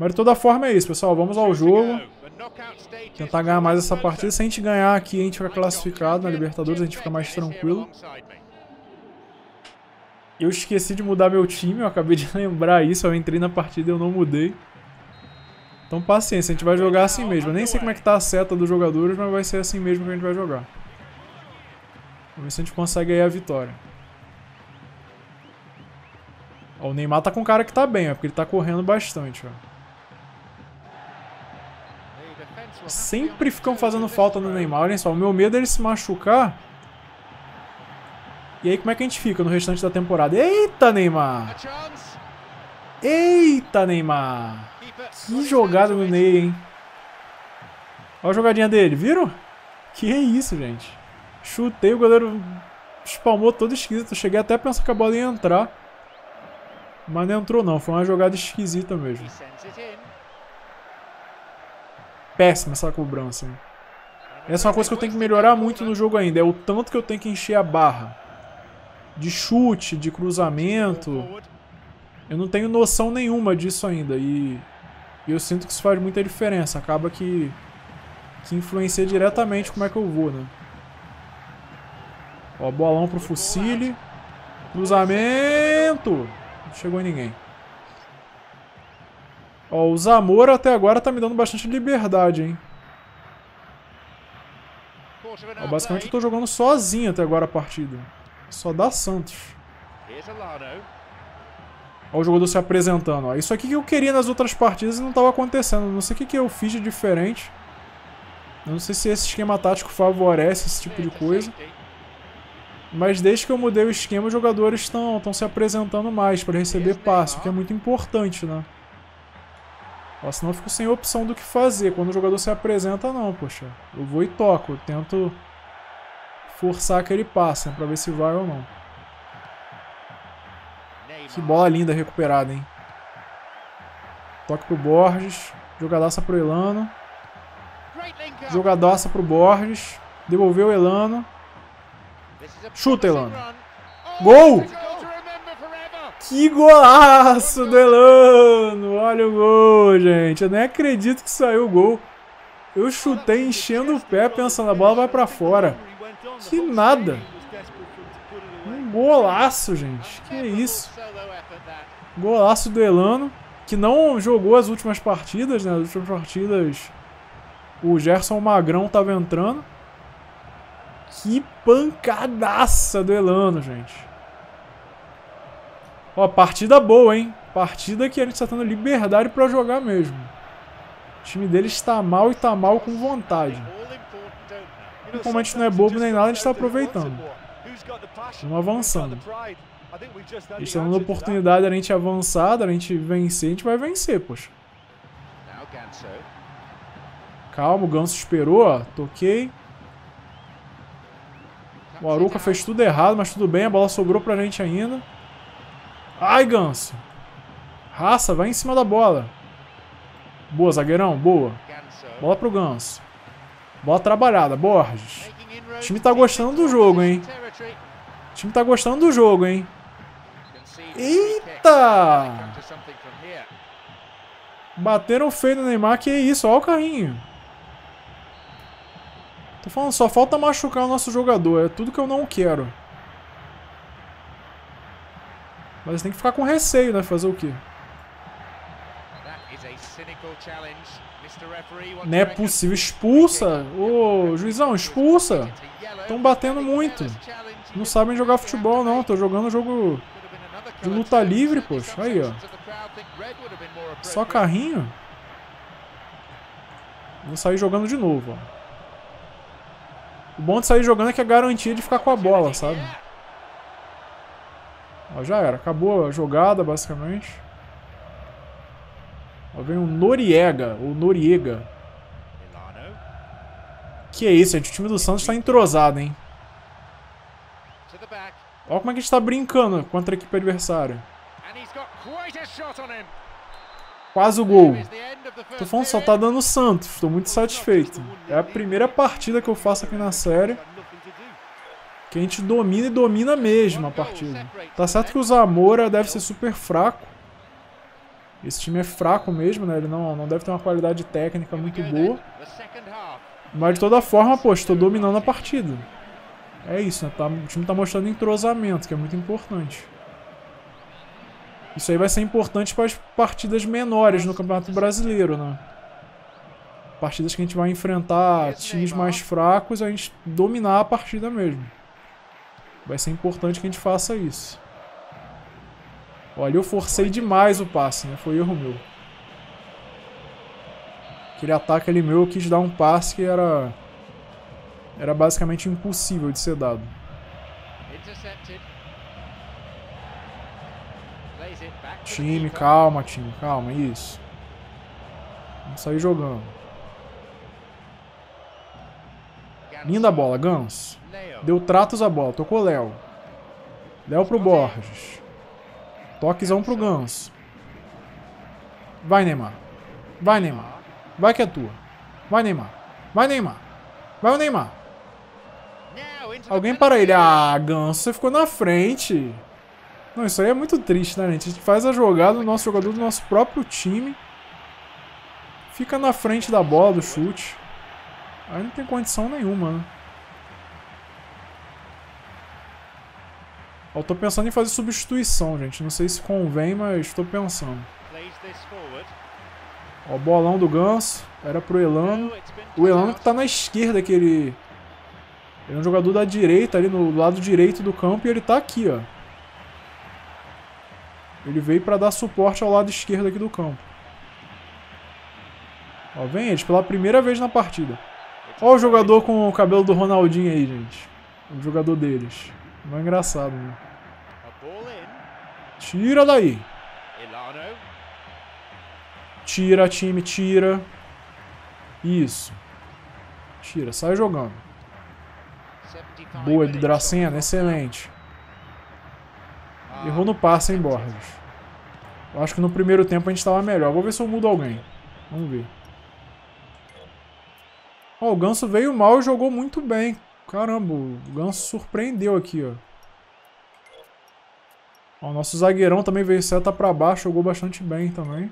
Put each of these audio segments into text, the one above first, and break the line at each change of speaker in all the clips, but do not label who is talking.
Mas de toda forma é isso, pessoal. Vamos ao jogo. Tentar ganhar mais essa partida. Se a gente ganhar aqui, a gente fica classificado na Libertadores, a gente fica mais tranquilo. Eu esqueci de mudar meu time, eu acabei de lembrar isso. Eu entrei na partida e eu não mudei. Então paciência, a gente vai jogar assim mesmo. Eu nem sei como é que tá a seta dos jogadores, mas vai ser assim mesmo que a gente vai jogar. Vamos ver se a gente consegue aí a vitória. o Neymar tá com um cara que tá bem, ó, porque ele tá correndo bastante, ó. sempre ficam fazendo falta no Neymar. Olha só, o meu medo é ele se machucar. E aí como é que a gente fica no restante da temporada? Eita, Neymar! Eita, Neymar! Que jogada do Ney, hein? Olha a jogadinha dele, viram? Que isso, gente. Chutei, o goleiro espalmou todo esquisito. Cheguei até a pensar que a bola ia entrar. Mas não entrou não, foi uma jogada esquisita mesmo péssima essa cobrança. Assim. Essa é uma coisa que eu tenho que melhorar muito no jogo ainda. É o tanto que eu tenho que encher a barra. De chute, de cruzamento. Eu não tenho noção nenhuma disso ainda. E, eu sinto que isso faz muita diferença. Acaba que, que influencia diretamente como é que eu vou, né? Ó, bolão pro Fucile. Cruzamento! Não chegou em ninguém. Ó, o Zamora até agora tá me dando bastante liberdade, hein. Ó, basicamente eu tô jogando sozinho até agora a partida. Só dá Santos. Ó o jogador se apresentando. Ó. Isso aqui que eu queria nas outras partidas e não estava acontecendo. Não sei o que, que eu fiz de diferente. não sei se esse esquema tático favorece esse tipo de coisa. Mas desde que eu mudei o esquema, os jogadores estão se apresentando mais para receber passe, o que é muito importante, né? Ó, senão eu fico sem opção do que fazer. Quando o jogador se apresenta, não, poxa. Eu vou e toco. Eu tento forçar que ele passe, né, pra ver se vai ou não. Que bola linda recuperada, hein? Toque pro Borges. Jogadaça pro Elano. Jogadaça pro Borges. Devolveu o Elano. Chuta, Elano. Gol! Que golaço do Elano! Olha o gol! gente. Eu nem acredito que saiu o gol. Eu chutei enchendo o pé, pensando a bola vai para fora. Que nada. Um golaço, gente. Que isso. Golaço do Elano, que não jogou as últimas partidas, né? As últimas partidas o Gerson Magrão tava entrando. Que pancadaça do Elano, gente. Ó, partida boa, hein? partida que a gente está tendo liberdade para jogar mesmo. O time dele está mal e está mal com vontade. E como a gente não é bobo nem nada, tá a gente está aproveitando. Estamos avançando. Eles estão dando oportunidade da gente avançar, da gente vencer, a gente vai vencer, poxa. Calma, o Ganso esperou, ó. Toquei. O Aruca fez tudo errado, mas tudo bem, a bola sobrou pra gente ainda. Ai, Ganso. Raça, vai em cima da bola. Boa, zagueirão, boa. Bola pro Ganso. Bola trabalhada, Borges. O time tá gostando do jogo, hein? O time tá gostando do jogo, hein? Eita! Bateram feio no Neymar, que é isso, olha o carrinho. Tô falando, só falta machucar o nosso jogador, é tudo que eu não quero. Mas tem que ficar com receio, né? Fazer o quê? Não é possível. Expulsa. Ô, juizão, expulsa. Estão batendo muito. Não sabem jogar futebol, não. Tô jogando jogo de luta livre, poxa. Aí, ó. Só carrinho. Vou sair jogando de novo, ó. O bom de sair jogando é que é garantia de ficar com a bola, sabe? Ó, já era. Acabou a jogada, basicamente. Lá vem o Noriega, ou Noriega. Que é isso, gente? O time do Santos está entrosado, hein? Olha como é que a gente tá brincando contra a equipe adversária. Quase o gol. Tô falando, só tá dando Santos. Tô muito satisfeito. É a primeira partida que eu faço aqui na série. Que a gente domina e domina mesmo a partida. Tá certo que o Zamora deve ser super fraco. Esse time é fraco mesmo, né? Ele não, não deve ter uma qualidade técnica muito boa. Mas de toda forma, pô, estou dominando a partida. É isso, né? Tá, o time está mostrando entrosamento, que é muito importante. Isso aí vai ser importante para as partidas menores no Campeonato Brasileiro, né? Partidas que a gente vai enfrentar times mais fracos, a gente dominar a partida mesmo. Vai ser importante que a gente faça isso. Olha, eu forcei demais o passe, né? Foi erro meu. Aquele ataque ali meu, eu quis dar um passe que era... Era basicamente impossível de ser dado. Time, calma, time, calma, isso. Vamos sair jogando. Linda bola, Gans. Deu tratos a bola, tocou Léo. Léo pro Borges. Toquezão pro Ganso. Vai, Neymar. Vai, Neymar. Vai que é tua. Vai, Neymar. Vai, Neymar. Vai, o Neymar. Alguém para ele. Ah, Ganso, você ficou na frente. Não, isso aí é muito triste, né, gente? A gente faz a jogada do nosso jogador do nosso próprio time. Fica na frente da bola, do chute. Aí não tem condição nenhuma, né? Eu tô pensando em fazer substituição, gente. Não sei se convém, mas tô pensando. Ó, o bolão do Ganso. Era pro Elano. O Elano que tá na esquerda, aquele. ele... Ele é um jogador da direita, ali no lado direito do campo, e ele tá aqui, ó. Ele veio pra dar suporte ao lado esquerdo aqui do campo. Ó, vem eles pela primeira vez na partida. Ó o jogador com o cabelo do Ronaldinho aí, gente. O jogador deles. Não é engraçado, viu? Né? Tira daí. Tira, time, tira. Isso. Tira, sai jogando. Boa de Dracena, excelente. Errou no passe, hein, Borges. Eu acho que no primeiro tempo a gente estava melhor. Vou ver se eu mudo alguém. Vamos ver. Oh, o Ganso veio mal e jogou muito bem. Caramba, o Ganso surpreendeu aqui, ó. O nosso zagueirão também veio seta para baixo, jogou bastante bem também.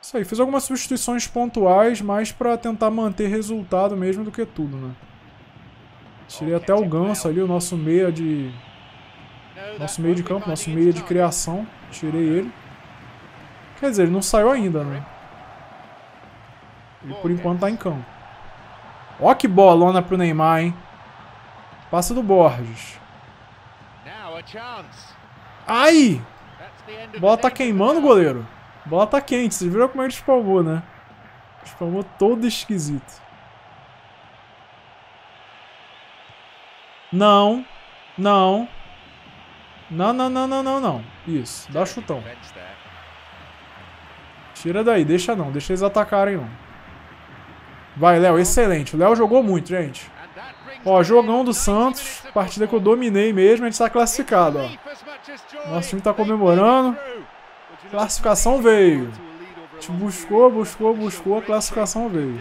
Isso aí, fiz algumas substituições pontuais, mais para tentar manter resultado mesmo do que tudo, né? Tirei até o Ganso ali, o nosso meia de... Nosso meio de campo, nosso meia de criação. Tirei ele. Quer dizer, ele não saiu ainda, né? E por enquanto tá em campo. Ó que bolona pro Neymar, hein? Passa do Borges. Ai! Bola tá queimando, goleiro. Bola tá quente. Vocês viram como é ele espalmou, né? Espalmou todo esquisito. Não. Não. Não, não, não, não, não, não. Isso. Dá chutão. Tira daí. Deixa não. Deixa eles atacarem, não. Vai, Léo, excelente. O Léo jogou muito, gente. Ó, jogão do Santos, partida que eu dominei mesmo, a gente está classificado, ó. Nosso time está comemorando. Classificação veio. A gente buscou, buscou, buscou, a classificação veio.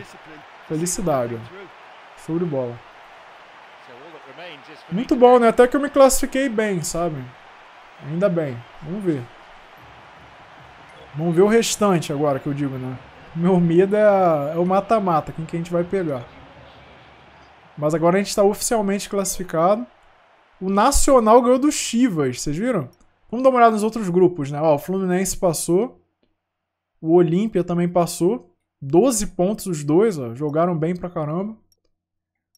Felicidade, ó. Show de bola. Muito bom, né? Até que eu me classifiquei bem, sabe? Ainda bem. Vamos ver. Vamos ver o restante agora, que eu digo, né? Meu medo é, é o mata-mata, quem que a gente vai pegar. Mas agora a gente está oficialmente classificado. O Nacional ganhou do Chivas, vocês viram? Vamos dar uma olhada nos outros grupos, né? Ó, o Fluminense passou. O Olímpia também passou. 12 pontos os dois, ó. Jogaram bem pra caramba.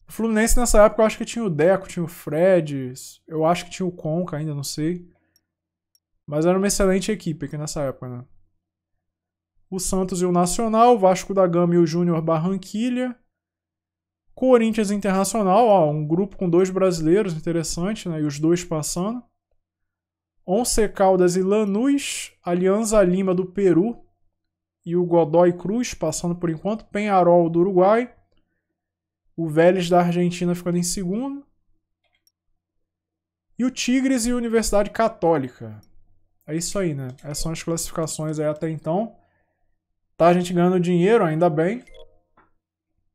O Fluminense nessa época eu acho que tinha o Deco, tinha o Fred, eu acho que tinha o Conca ainda, não sei. Mas era uma excelente equipe aqui nessa época, né? o Santos e o Nacional, Vasco da Gama e o Júnior Barranquilha, Corinthians Internacional, ó, um grupo com dois brasileiros, interessante, né? E os dois passando. Once Caldas e Lanús, Alianza Lima do Peru e o Godoy Cruz passando por enquanto, Penharol do Uruguai, o Vélez da Argentina ficando em segundo. E o Tigres e a Universidade Católica. É isso aí, né? Essas são as classificações até então. Tá a gente ganhando dinheiro, ainda bem.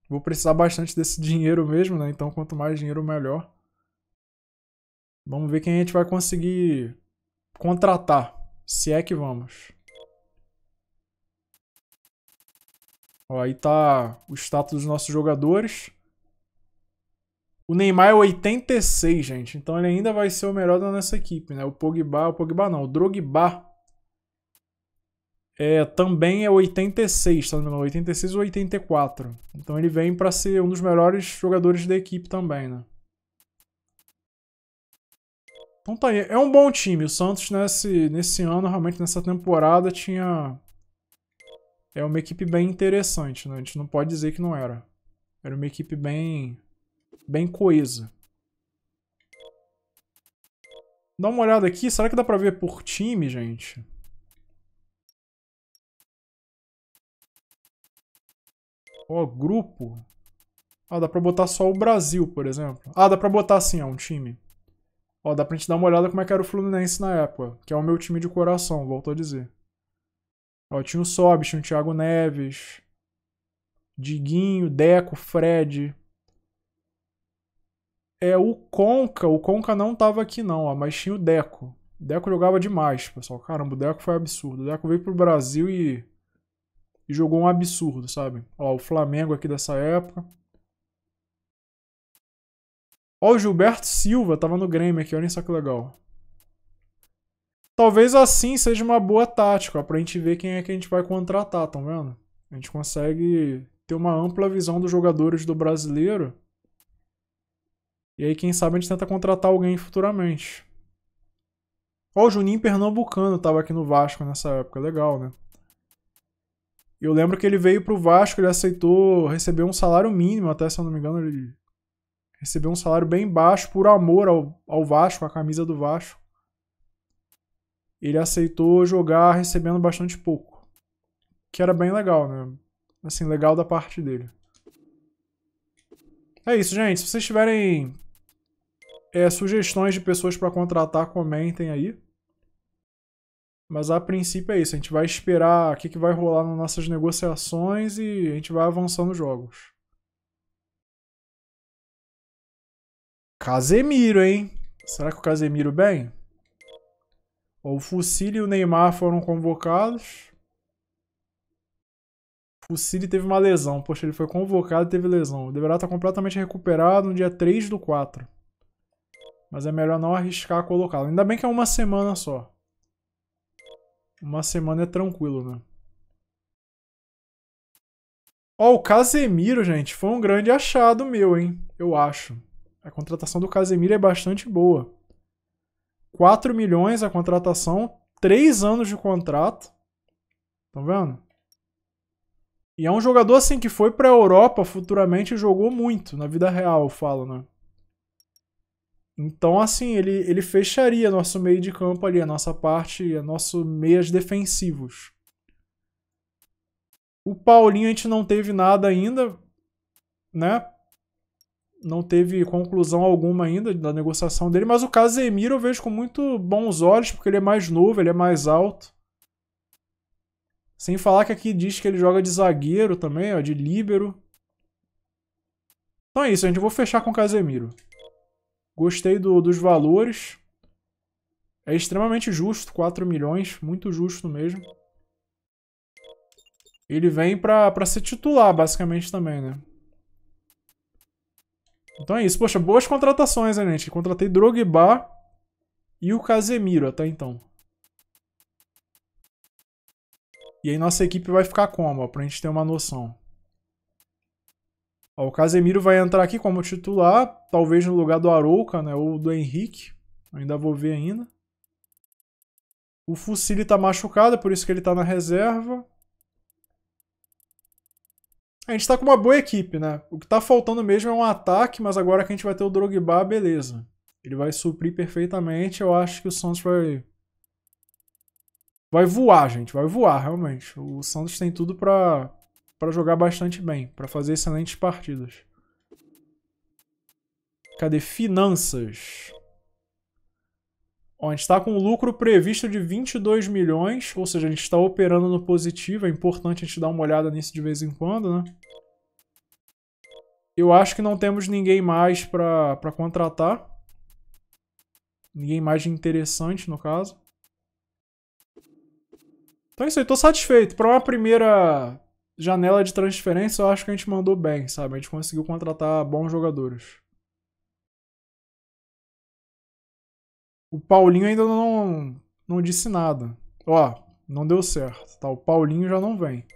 Vou precisar bastante desse dinheiro mesmo, né? Então quanto mais dinheiro, melhor. Vamos ver quem a gente vai conseguir contratar. Se é que vamos. Ó, aí tá o status dos nossos jogadores. O Neymar é 86, gente. Então ele ainda vai ser o melhor da nossa equipe, né? O Pogba, o Pogba não, o Drogba é, também é 86, tá não me engano, 86 ou 84. Então ele vem para ser um dos melhores jogadores da equipe também, né? Então tá aí, é um bom time. O Santos nesse, nesse ano, realmente nessa temporada, tinha... É uma equipe bem interessante, né? A gente não pode dizer que não era. Era uma equipe bem... bem coesa. Dá uma olhada aqui, será que dá pra ver por time, gente? Ó, grupo. Ah, dá pra botar só o Brasil, por exemplo. Ah, dá pra botar assim, ó, um time. Ó, dá pra gente dar uma olhada como é que era o Fluminense na época, que é o meu time de coração, volto a dizer. Ó, tinha o Sobis, tinha o Thiago Neves, Diguinho, Deco, Fred. É o Conca, o Conca não tava aqui não, ó, mas tinha o Deco. O Deco jogava demais, pessoal. Caramba, o Deco foi absurdo. O Deco veio pro Brasil e e jogou um absurdo, sabe? Ó, o Flamengo aqui dessa época. Ó, o Gilberto Silva tava no Grêmio aqui, olha só que legal. Talvez assim seja uma boa tática, ó, pra gente ver quem é que a gente vai contratar, tão vendo? A gente consegue ter uma ampla visão dos jogadores do brasileiro. E aí, quem sabe, a gente tenta contratar alguém futuramente. Ó, o Juninho Pernambucano tava aqui no Vasco nessa época, legal, né? Eu lembro que ele veio pro Vasco, ele aceitou receber um salário mínimo, até se eu não me engano, ele recebeu um salário bem baixo por amor ao, ao Vasco, à camisa do Vasco. Ele aceitou jogar recebendo bastante pouco. Que era bem legal, né? Assim, legal da parte dele. É isso, gente. Se vocês tiverem é, sugestões de pessoas para contratar, comentem aí. Mas a princípio é isso. A gente vai esperar o que, que vai rolar nas nossas negociações e a gente vai avançando os jogos. Casemiro, hein? Será que o Casemiro bem? O Fusilli e o Neymar foram convocados. O Fusilli teve uma lesão. Poxa, ele foi convocado e teve lesão. Deverá tá estar completamente recuperado no dia 3 do 4. Mas é melhor não arriscar colocá-lo. Ainda bem que é uma semana só. Uma semana é tranquilo, né? Ó, oh, o Casemiro, gente, foi um grande achado meu, hein? Eu acho. A contratação do Casemiro é bastante boa. 4 milhões a contratação, 3 anos de contrato. Tá vendo? E é um jogador assim que foi pra Europa futuramente e jogou muito, na vida real, eu falo, né? Então, assim, ele, ele fecharia nosso meio de campo ali, a nossa parte, a nosso meias defensivos. O Paulinho a gente não teve nada ainda, né? Não teve conclusão alguma ainda da negociação dele, mas o Casemiro eu vejo com muito bons olhos, porque ele é mais novo, ele é mais alto. Sem falar que aqui diz que ele joga de zagueiro também, ó, de líbero. Então é isso, a gente vou fechar com o Casemiro. Gostei do, dos valores. É extremamente justo, 4 milhões, muito justo mesmo. Ele vem pra, pra ser titular, basicamente, também, né? Então é isso. Poxa, boas contratações, né, gente? Contratei Drogba e o Casemiro até então. E aí nossa equipe vai ficar como, ó, pra gente ter uma noção. O Casemiro vai entrar aqui como titular, talvez no lugar do Arouca, né? Ou do Henrique. Ainda vou ver ainda. O Fusili tá machucado, por isso que ele tá na reserva. A gente tá com uma boa equipe, né? O que tá faltando mesmo é um ataque, mas agora que a gente vai ter o Drogba, beleza. Ele vai suprir perfeitamente, eu acho que o Santos vai... Vai voar, gente, vai voar, realmente. O Santos tem tudo pra para jogar bastante bem, para fazer excelentes partidas. Cadê finanças? Ó, a gente está com um lucro previsto de 22 milhões, ou seja, a gente está operando no positivo. É importante a gente dar uma olhada nisso de vez em quando, né? Eu acho que não temos ninguém mais para contratar. Ninguém mais de interessante, no caso. Então é isso aí, tô satisfeito. Para uma primeira janela de transferência, eu acho que a gente mandou bem, sabe? A gente conseguiu contratar bons jogadores. O Paulinho ainda não, não disse nada. Ó, não deu certo, tá? O Paulinho já não vem.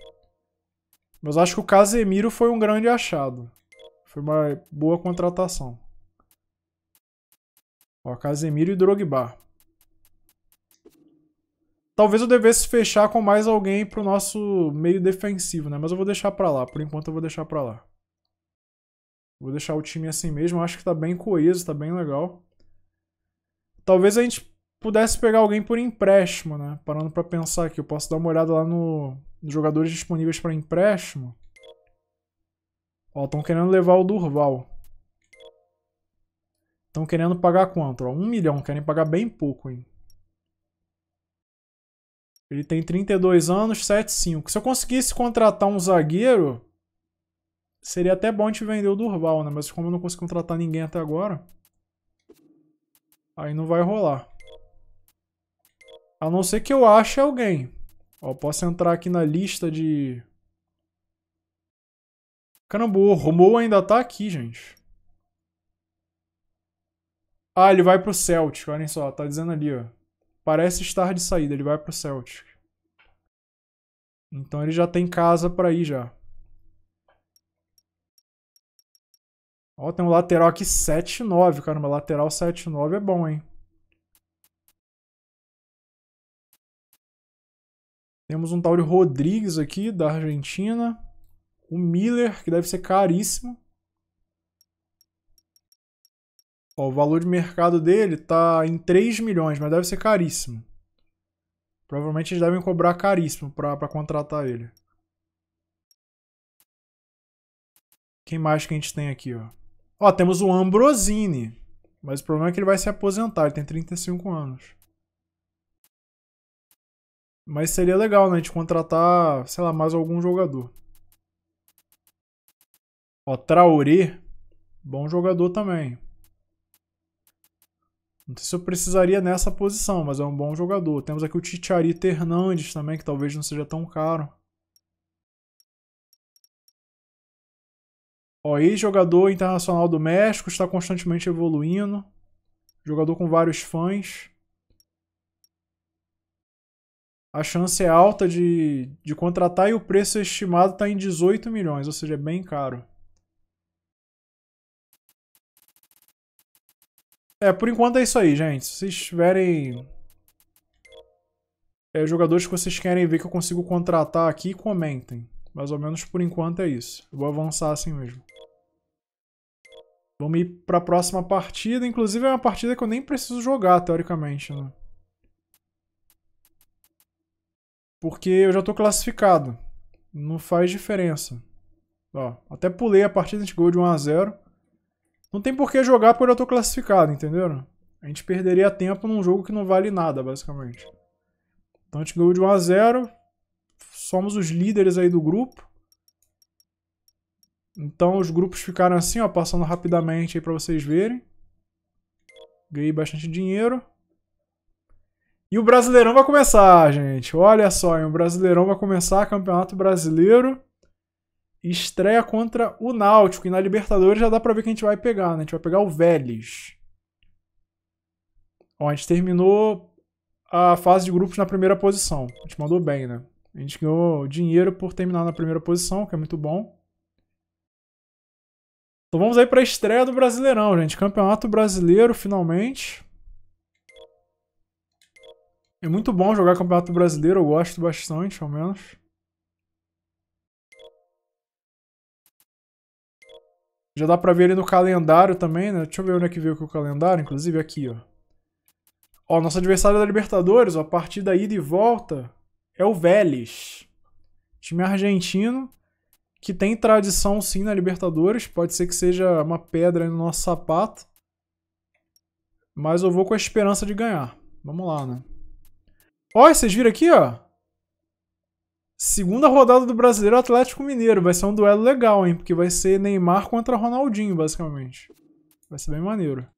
Mas acho que o Casemiro foi um grande achado. Foi uma boa contratação. Ó, Casemiro e Drogba. Talvez eu devesse fechar com mais alguém pro nosso meio defensivo, né? Mas eu vou deixar pra lá. Por enquanto eu vou deixar pra lá. Vou deixar o time assim mesmo. Acho que tá bem coeso, tá bem legal. Talvez a gente pudesse pegar alguém por empréstimo, né? Parando pra pensar aqui. Eu posso dar uma olhada lá no... nos jogadores disponíveis pra empréstimo. Ó, estão querendo levar o Durval. Estão querendo pagar quanto? Ó, um milhão. Querem pagar bem pouco, hein? Ele tem 32 anos, 7,5. Se eu conseguisse contratar um zagueiro, seria até bom te vender o Durval, né? Mas como eu não consigo contratar ninguém até agora, aí não vai rolar. A não ser que eu ache alguém. Ó, posso entrar aqui na lista de... Caramba, o Romo ainda tá aqui, gente. Ah, ele vai pro Celtic, olhem só, tá dizendo ali, ó parece estar de saída, ele vai pro Celtic. Então ele já tem casa para ir já. Ó, tem um lateral aqui 7-9, caramba, lateral 7-9 é bom, hein? Temos um tal de Rodrigues aqui, da Argentina. O Miller, que deve ser caríssimo. Ó, o valor de mercado dele tá em 3 milhões, mas deve ser caríssimo. Provavelmente eles devem cobrar caríssimo para contratar ele. Quem mais que a gente tem aqui, ó? Ó, temos o Ambrosini. Mas o problema é que ele vai se aposentar, ele tem 35 anos. Mas seria legal, né? A gente contratar, sei lá, mais algum jogador. Ó, Traoré. Bom jogador também. Não sei se eu precisaria nessa posição, mas é um bom jogador. Temos aqui o Ticharito Hernandes também, que talvez não seja tão caro. Ó, ex-jogador internacional do México, está constantemente evoluindo. Jogador com vários fãs. A chance é alta de, de contratar e o preço estimado está em 18 milhões, ou seja, é bem caro. É, por enquanto é isso aí, gente. Se vocês tiverem é, jogadores que vocês querem ver que eu consigo contratar aqui, comentem. Mais ou menos por enquanto é isso. Eu vou avançar assim mesmo. Vamos ir para a próxima partida. Inclusive é uma partida que eu nem preciso jogar, teoricamente, né? Porque eu já estou classificado. Não faz diferença. Ó, até pulei a partida, a gente ganhou de 1 a 0 não tem por que jogar porque eu tô classificado, entenderam? A gente perderia tempo num jogo que não vale nada, basicamente. Então a gente ganhou de 1 a 0 Somos os líderes aí do grupo. Então os grupos ficaram assim, ó, passando rapidamente aí pra vocês verem. Ganhei bastante dinheiro. E o Brasileirão vai começar, gente. Olha só, hein? o Brasileirão vai começar, Campeonato Brasileiro estreia contra o Náutico. E na Libertadores já dá pra ver que a gente vai pegar, né? A gente vai pegar o Vélez. Ó, a gente terminou a fase de grupos na primeira posição. A gente mandou bem, né? A gente ganhou dinheiro por terminar na primeira posição, que é muito bom. Então vamos aí pra estreia do Brasileirão, gente. Campeonato Brasileiro, finalmente. É muito bom jogar Campeonato Brasileiro, eu gosto bastante, ao menos. Já dá pra ver ele no calendário também, né? Deixa eu ver onde é que veio o calendário, inclusive aqui, ó. Ó, nosso adversário da Libertadores, ó, a partida ida e volta é o Vélez. Time argentino que tem tradição sim na Libertadores, pode ser que seja uma pedra no nosso sapato. Mas eu vou com a esperança de ganhar. Vamos lá, né? Ó, vocês viram aqui, ó. Segunda rodada do Brasileiro Atlético Mineiro. Vai ser um duelo legal, hein? Porque vai ser Neymar contra Ronaldinho, basicamente. Vai ser bem maneiro.